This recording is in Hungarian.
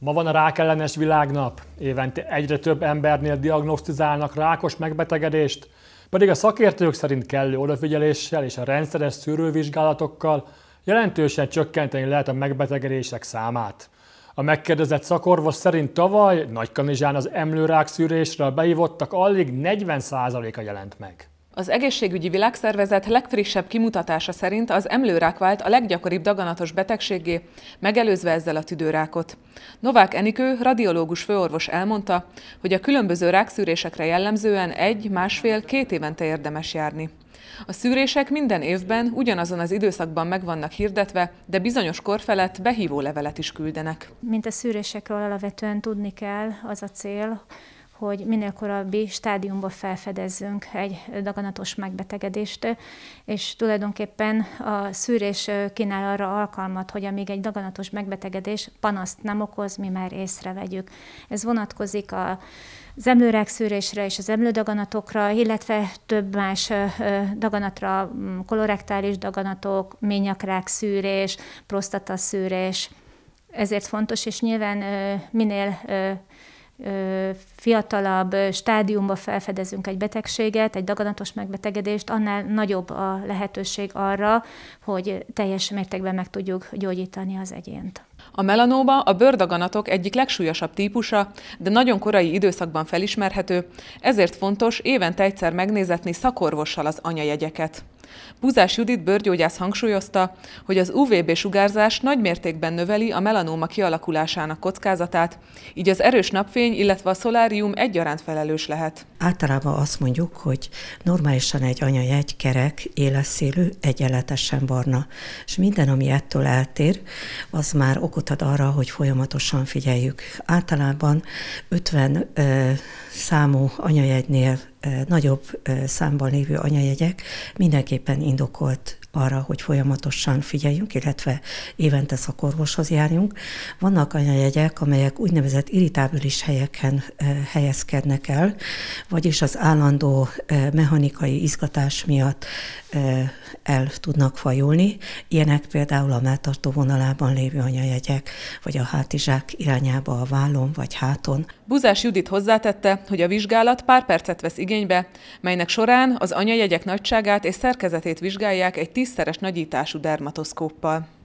Ma van a rákellenes világnap. Évente egyre több embernél diagnosztizálnak rákos megbetegedést, pedig a szakértők szerint kellő odafigyeléssel és a rendszeres szűrővizsgálatokkal jelentősen csökkenteni lehet a megbetegedések számát. A megkérdezett szakorvos szerint tavaly Nagykanizsán az emlőrák szűrésre beívottak alig 40%-a jelent meg. Az egészségügyi világszervezet legfrissebb kimutatása szerint az emlőrák vált a leggyakoribb daganatos betegségé, megelőzve ezzel a tüdőrákot. Novák Enikő, radiológus főorvos elmondta, hogy a különböző rákszűrésekre jellemzően egy, másfél, két évente érdemes járni. A szűrések minden évben ugyanazon az időszakban meg vannak hirdetve, de bizonyos kor felett behívó levelet is küldenek. Mint a szűrésekről alapvetően tudni kell, az a cél, hogy minél korábbi stádiumban felfedezzünk egy daganatos megbetegedést, és tulajdonképpen a szűrés kínál arra alkalmat, hogy amíg egy daganatos megbetegedés panaszt nem okoz, mi már észrevegyük. Ez vonatkozik a az emlőrák szűrésre és az emlődaganatokra, illetve több más daganatra, kolorektális daganatok, ményakrák szűrés, szűrés. Ezért fontos, és nyilván minél fiatalabb stádiumba felfedezünk egy betegséget, egy daganatos megbetegedést, annál nagyobb a lehetőség arra, hogy teljes mértékben meg tudjuk gyógyítani az egyént. A melanóma a bőrdaganatok egyik legsúlyosabb típusa, de nagyon korai időszakban felismerhető, ezért fontos évente egyszer megnézetni szakorvossal az anyajegyeket. Búzás Judit bőrgyógyász hangsúlyozta, hogy az UVB-sugárzás nagymértékben növeli a melanóma kialakulásának kockázatát, így az erős napfény, illetve a szolárium egyaránt felelős lehet. Általában azt mondjuk, hogy normálisan egy anya egy kerek, éleszélű, egyenletesen barna, és minden, ami ettől eltér, az már okot ad arra, hogy folyamatosan figyeljük. Általában 50 ö, számú anyajegynél nagyobb számban lévő anyajegyek mindenképpen indokolt arra, hogy folyamatosan figyeljünk, illetve évente szakorvoshoz járjunk. Vannak anyajegyek, amelyek úgynevezett irritábilis helyeken helyezkednek el, vagyis az állandó mechanikai izgatás miatt el tudnak fajulni. Ilyenek például a melltartó vonalában lévő anyajegyek, vagy a hátizsák irányába a vállon vagy háton. Buzás Judit hozzátette, hogy a vizsgálat pár percet vesz igénybe, melynek során az anyajegyek nagyságát és szerkezetét vizsgálják egy tízszeres nagyítású dermatoszkóppal.